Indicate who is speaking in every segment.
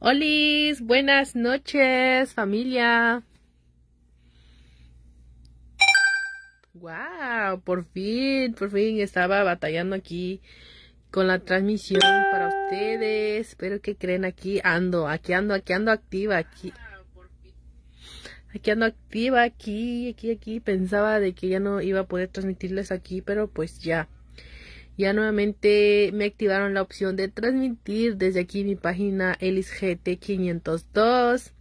Speaker 1: Olis, buenas noches, familia. Wow, por fin, por fin estaba batallando aquí con la transmisión para ustedes. espero que creen aquí ando, aquí ando, aquí ando activa, aquí. Aquí ando activa, aquí, aquí, aquí. Pensaba de que ya no iba a poder transmitirles aquí, pero pues ya. Ya nuevamente me activaron la opción de transmitir desde aquí mi página ElisGT502.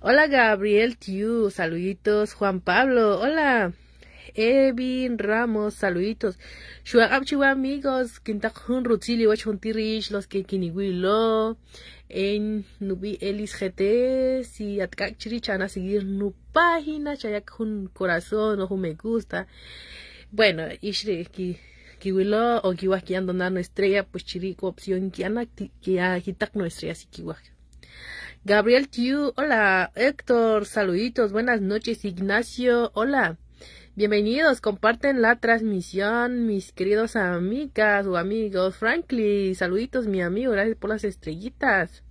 Speaker 1: Hola Gabriel Tiu, saluditos. Juan Pablo, hola. Evin Ramos, saluditos. Chua amigos, Kintakun Rutsili, Wachontirish, los que lo en Nubi Elis GT, si Atkakchirichan a seguir nu página, Chayakun corazón, ojo me gusta. Bueno, Ishri, kiwila o kiwa que ando estrella pues chirico opción que anda que no estrella si kiwa Gabriel Q hola Héctor, saluditos, buenas noches Ignacio, hola Bienvenidos, comparten la transmisión, mis queridos amigas o amigos. Frankly, saluditos, mi amigo, gracias por las estrellitas.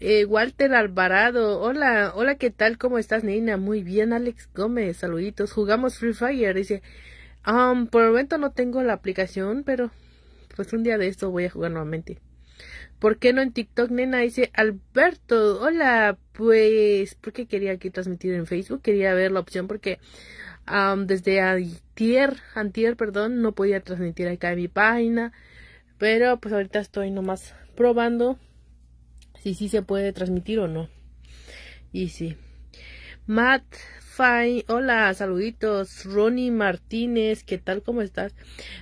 Speaker 1: Eh, Walter Alvarado, hola, hola, ¿qué tal? ¿Cómo estás, Nina? Muy bien, Alex Gómez, saluditos. Jugamos Free Fire, dice, por el momento no tengo la aplicación, pero pues un día de esto voy a jugar nuevamente. ¿Por qué no en TikTok, nena? Dice Alberto. Hola, pues, ¿por qué quería aquí transmitir en Facebook? Quería ver la opción porque desde antier, antier, perdón, no podía transmitir acá en mi página. Pero pues ahorita estoy nomás probando si sí se puede transmitir o no. Y sí. Matt hola, saluditos. Ronnie Martínez, ¿qué tal? ¿Cómo estás?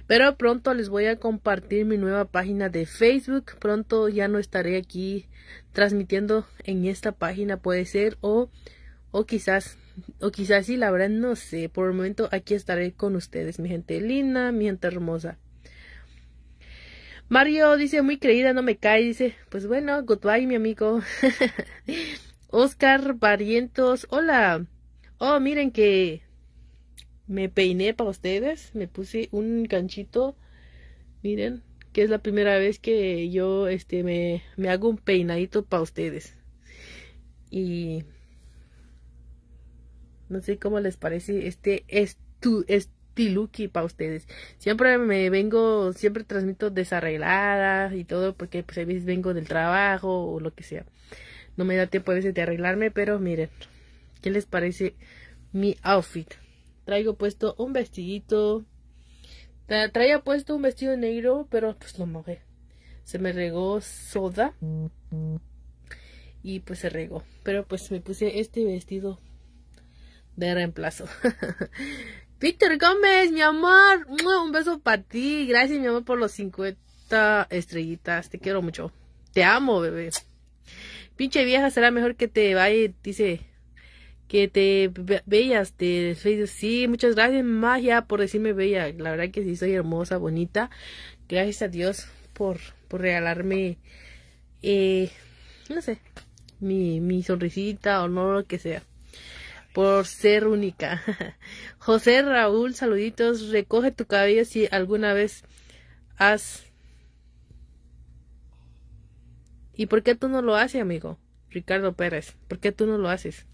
Speaker 1: Pero pronto les voy a compartir mi nueva página de Facebook. Pronto ya no estaré aquí transmitiendo en esta página, puede ser, o, o quizás, o quizás sí, la verdad no sé. Por el momento aquí estaré con ustedes, mi gente linda, mi gente hermosa. Mario dice, muy creída, no me cae. Dice, pues bueno, goodbye, mi amigo. Oscar Barrientos, hola oh, miren que me peiné para ustedes, me puse un ganchito, miren, que es la primera vez que yo este, me, hago un peinadito para ustedes. Y no sé cómo les parece este estu, para ustedes. Siempre me vengo, siempre transmito desarreglada y todo porque pues a veces vengo del trabajo o lo que sea. No me da tiempo a veces de arreglarme, pero miren, ¿Qué les parece mi outfit? Traigo puesto un vestidito. traía puesto un vestido negro, pero pues lo mojé. Se me regó soda. Y pues se regó. Pero pues me puse este vestido de reemplazo. Peter Gómez, mi amor. Un beso para ti. Gracias, mi amor, por los 50 estrellitas. Te quiero mucho. Te amo, bebé. Pinche vieja, será mejor que te vaya, dice que te veías te Facebook. Sí, muchas gracias, Magia, por decirme bella. La verdad que sí, soy hermosa, bonita. Gracias a Dios por, por regalarme, eh, no sé, mi, mi sonrisita o no lo que sea. Por ser única. José Raúl, saluditos. Recoge tu cabello si alguna vez has. ¿Y por qué tú no lo haces, amigo? Ricardo Pérez, ¿por qué tú no lo haces?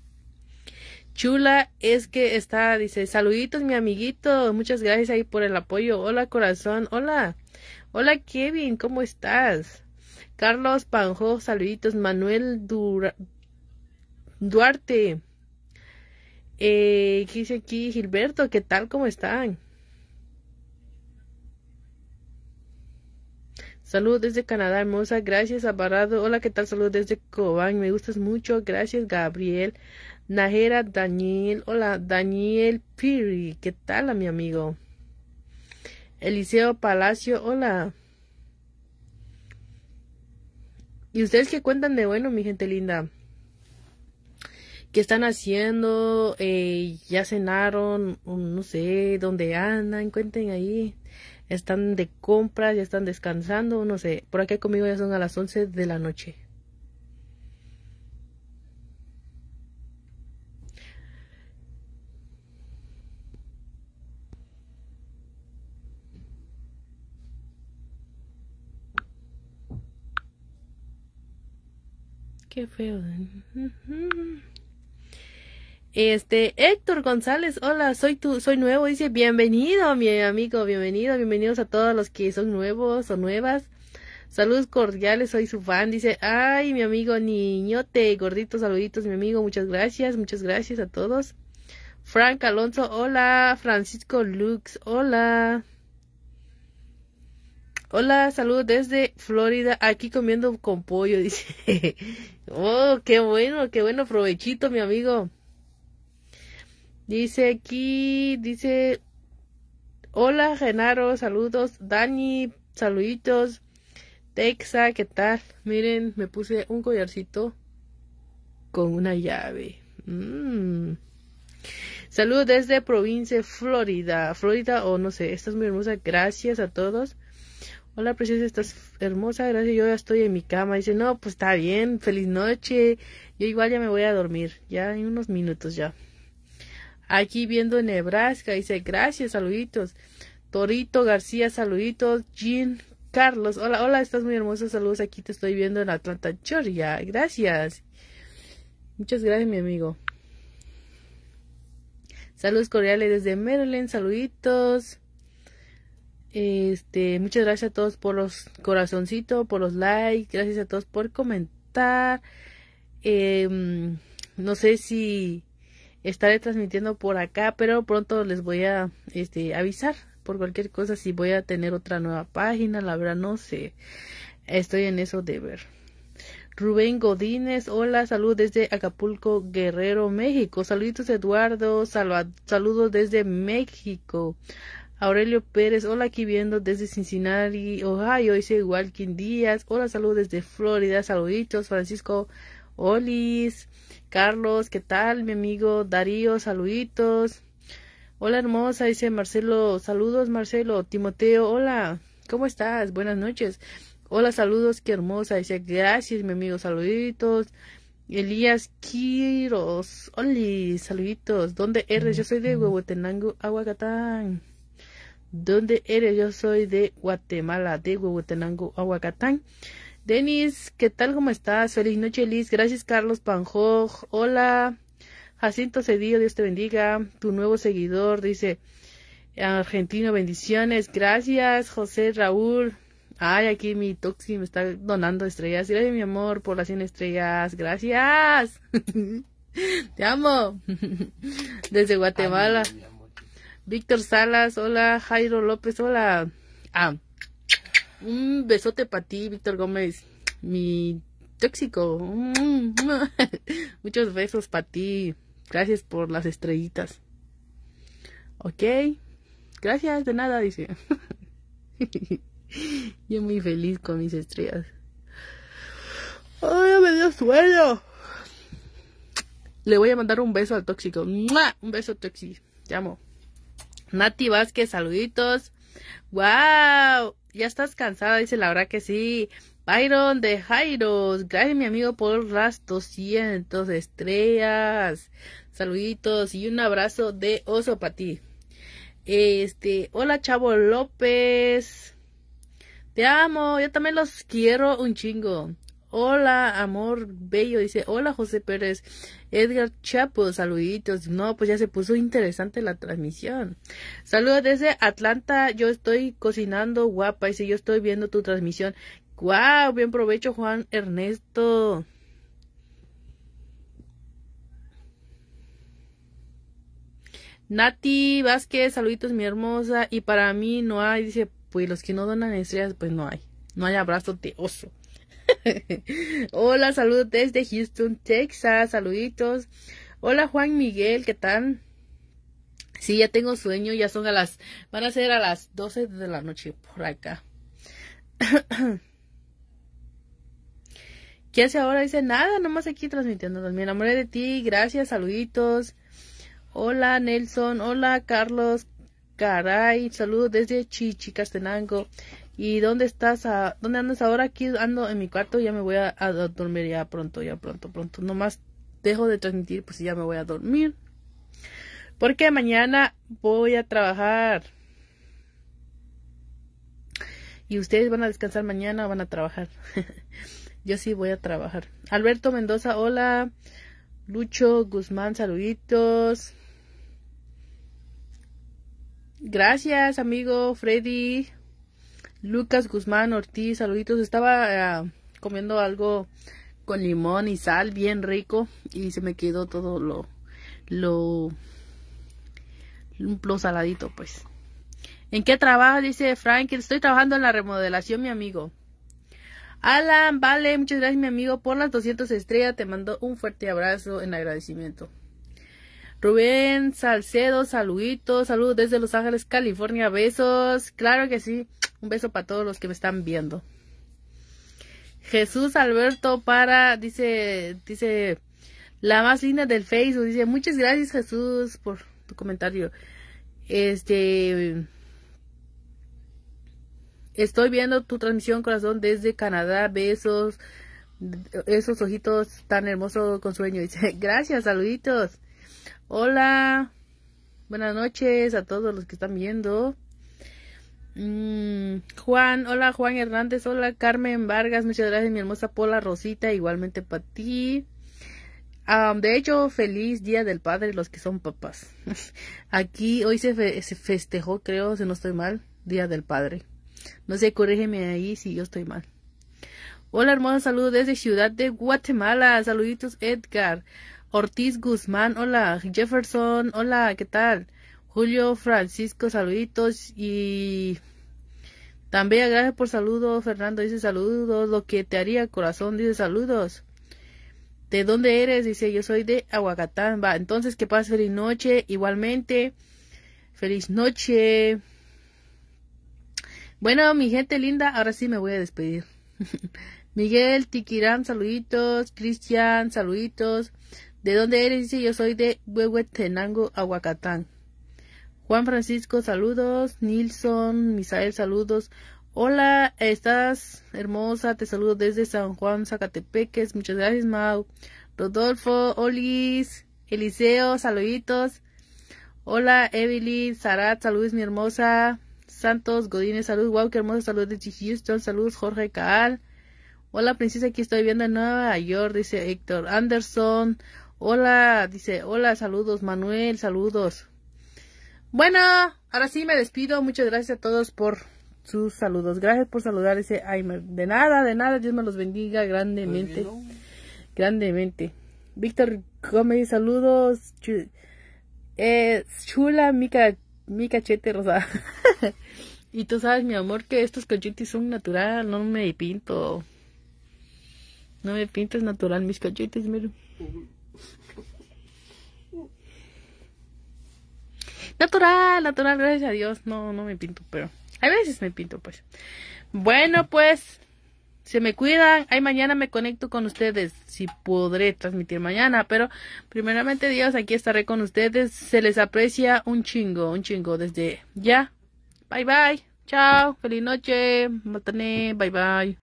Speaker 1: chula es que está, dice, saluditos mi amiguito, muchas gracias ahí por el apoyo. Hola corazón, hola. Hola Kevin, ¿cómo estás? Carlos Panjo, saluditos. Manuel Duarte. Eh, ¿Qué dice aquí Gilberto? ¿Qué tal? ¿Cómo están? Saludos desde Canadá, hermosa. Gracias, Alvarado, Hola, ¿qué tal? Saludos desde Cobán. Me gustas mucho. Gracias, Gabriel. Najera Daniel, hola, Daniel Piri, ¿qué tal a mi amigo? Eliseo Palacio, hola. ¿Y ustedes qué cuentan de bueno, mi gente linda? ¿Qué están haciendo? Eh, ¿Ya cenaron? No sé, ¿dónde andan? Cuenten ahí. ¿Están de compras? ¿Ya están descansando? No sé. Por acá conmigo ya son a las 11 de la noche. Qué feo. Este, Héctor González, hola, soy tu, soy nuevo, dice, bienvenido, mi amigo, bienvenido, bienvenidos a todos los que son nuevos o nuevas. Saludos cordiales, soy su fan, dice, ay, mi amigo niñote, gordito saluditos, mi amigo, muchas gracias, muchas gracias a todos. Frank Alonso, hola, Francisco Lux, hola. Hola, saludos desde Florida, aquí comiendo con pollo, dice. oh, qué bueno, qué bueno, provechito, mi amigo. Dice aquí, dice, hola, Genaro, saludos, Dani, saluditos, Texa, ¿qué tal? Miren, me puse un collarcito con una llave. Mmm. Saludos desde provincia Florida, Florida o oh, no sé, es muy hermosa, gracias a todos. Hola, preciosa, estás hermosa, gracias. Yo ya estoy en mi cama. Dice, no, pues está bien, feliz noche. Yo igual ya me voy a dormir, ya en unos minutos ya. Aquí viendo Nebraska, dice, gracias, saluditos. Torito García, saluditos. Jean Carlos, hola, hola, estás muy hermosa, saludos. Aquí te estoy viendo en Atlanta, Georgia. Gracias. Muchas gracias, mi amigo. Saludos cordiales desde Maryland, saluditos. Este, muchas gracias a todos por los corazoncitos, por los likes, gracias a todos por comentar. Em, no sé si estaré transmitiendo por acá, pero pronto les voy a este, avisar por cualquier cosa si voy a tener otra nueva página, la verdad no sé. Estoy en eso de ver. Rubén Godínez, hola, salud desde Acapulco, Guerrero, México. Saluditos Eduardo, Salva saludos desde México. Aurelio Pérez, hola aquí viendo desde Cincinnati, Ohio, dice Walking Díaz, hola saludos desde Florida, saluditos, Francisco Olis, Carlos, ¿qué tal mi amigo Darío, saluditos, hola hermosa, dice Marcelo, saludos Marcelo, Timoteo, hola, ¿cómo estás? Buenas noches, hola saludos, qué hermosa, dice gracias mi amigo, saluditos, Elías Quiros, Olis, saluditos, ¿dónde eres? Yo soy de Huehuetenango, Aguacatán. ¿Dónde eres? Yo soy de Guatemala, de Huehuetenango, Aguacatán. Denis, ¿qué tal? ¿Cómo estás? Feliz noche, Liz. Gracias, Carlos Panjo, Hola. Jacinto Cedillo, Dios te bendiga. Tu nuevo seguidor, dice Argentino, bendiciones. Gracias, José Raúl. Ay, aquí mi Toxi me está donando estrellas. Gracias, mi amor, por las 100 estrellas. Gracias. te amo. Desde Guatemala. Víctor Salas, hola. Jairo López, hola. Ah, un besote para ti, Víctor Gómez, mi tóxico. Muchos besos para ti. Gracias por las estrellitas. Ok. Gracias, de nada, dice. Yo muy feliz con mis estrellas. ¡Ay, me dio sueño! Le voy a mandar un beso al tóxico. Un beso, tóxico. Te amo. Nati Vázquez, saluditos. ¡Wow! Ya estás cansada, dice la verdad que sí. Byron de Jairos, gracias mi amigo por las de estrellas. Saluditos y un abrazo de oso para ti. Este, hola Chavo López. Te amo, yo también los quiero un chingo. Hola, amor bello. Dice, hola, José Pérez. Edgar Chapo, saluditos. No, pues ya se puso interesante la transmisión. Saludos desde Atlanta. Yo estoy cocinando, guapa. y Dice, yo estoy viendo tu transmisión. ¡Wow! Bien provecho, Juan Ernesto. Nati Vázquez, saluditos, mi hermosa. Y para mí no hay, dice, pues los que no donan estrellas, pues no hay. No hay abrazo de oso. Hola, saludos desde Houston, Texas. Saluditos. Hola, Juan Miguel, ¿qué tal? Sí, ya tengo sueño, ya son a las, van a ser a las 12 de la noche por acá. ¿Qué hace ahora? Dice nada, nomás aquí transmitiendo. Me enamoré de ti, gracias, saluditos. Hola Nelson, hola Carlos, caray, saludos desde Chichicastenango. ¿Y dónde estás? A, ah, ¿Dónde andas ahora? Aquí ando en mi cuarto, ya me voy a, a, dormir ya pronto, ya pronto, pronto. Nomás dejo de transmitir, pues ya me voy a dormir. Porque mañana voy a trabajar. Y ustedes van a descansar mañana o van a trabajar. Yo sí voy a trabajar. Alberto Mendoza, hola. Lucho Guzmán, saluditos. Gracias, amigo Freddy. Lucas Guzmán Ortiz, saluditos. Estaba eh, comiendo algo con limón y sal, bien rico, y se me quedó todo lo, lo, lo saladito, pues. ¿En qué trabajo Dice Frank. Estoy trabajando en la remodelación, mi amigo. Alan, vale, muchas gracias, mi amigo, por las 200 estrellas. Te mando un fuerte abrazo en agradecimiento. Rubén Salcedo, saluditos, saludos desde Los Ángeles, California, besos. Claro que sí. Un beso para todos los que me están viendo. Jesús Alberto para, dice, dice, la más linda del Facebook. Dice, muchas gracias Jesús por tu comentario. Este, estoy viendo tu transmisión corazón desde Canadá. Besos, esos ojitos tan hermosos con sueño. Dice, gracias, saluditos. Hola, buenas noches a todos los que están viendo. Mm, Juan, hola Juan Hernández, hola Carmen Vargas, muchas gracias mi hermosa Pola Rosita, igualmente para ti. Ah, de hecho, feliz Día del Padre, los que son papás. Aquí hoy se, se, festejó, creo, si no estoy mal, Día del Padre. No sé, corrígeme ahí si yo estoy mal. Hola hermosa, saludos desde Ciudad de Guatemala. Saluditos Edgar, Ortiz Guzmán, hola Jefferson, hola, ¿qué tal? Julio Francisco, saluditos y también gracias por saludos. Fernando dice saludos, lo que te haría corazón dice saludos. ¿De dónde eres? Dice, yo soy de Aguacatán. Va, entonces que pasa feliz noche. Igualmente, feliz noche. Bueno, mi gente linda, ahora sí me voy a despedir. Miguel Tiquirán, saluditos. Cristian, saluditos. ¿De dónde eres? Dice, yo soy de Huehuetenango, Aguacatán. Juan Francisco, saludos. Nilson, Misael, saludos. Hola, estás hermosa. Te saludo desde San Juan, Zacatepeques. Muchas gracias, Mau. Rodolfo, Olis, Eliseo, saluditos. Hola, Evelyn, Sarat, saludos, mi hermosa. Santos, Godínez, saludos. Wow, qué hermosa. Saludos desde Houston. Saludos, Jorge Caal. Hola, princesa, aquí estoy viendo en Nueva York, dice Héctor Anderson. Hola, dice, hola, saludos, Manuel, saludos. Bueno, ahora sí me despido. Muchas gracias a todos por sus saludos. Gracias por saludar ese Aimer. De nada, de nada. Dios me los bendiga grandemente. Grandemente. Víctor Gómez, saludos. Eh, chula, chula mi, ca, mi cachete rosa. y tú sabes, mi amor, que estos cachetes son natural. No me pinto. No me pinto, es natural mis cachetes, mira. Natural, natural, gracias a Dios. No, no me pinto, pero a veces me pinto, pues. Bueno, pues, se me cuidan. Ahí mañana me conecto con ustedes. Si podré transmitir mañana, pero primeramente Dios, aquí estaré con ustedes. Se les aprecia un chingo, un chingo desde ya. Bye, bye. Chao. Feliz noche. Matane. Bye, bye.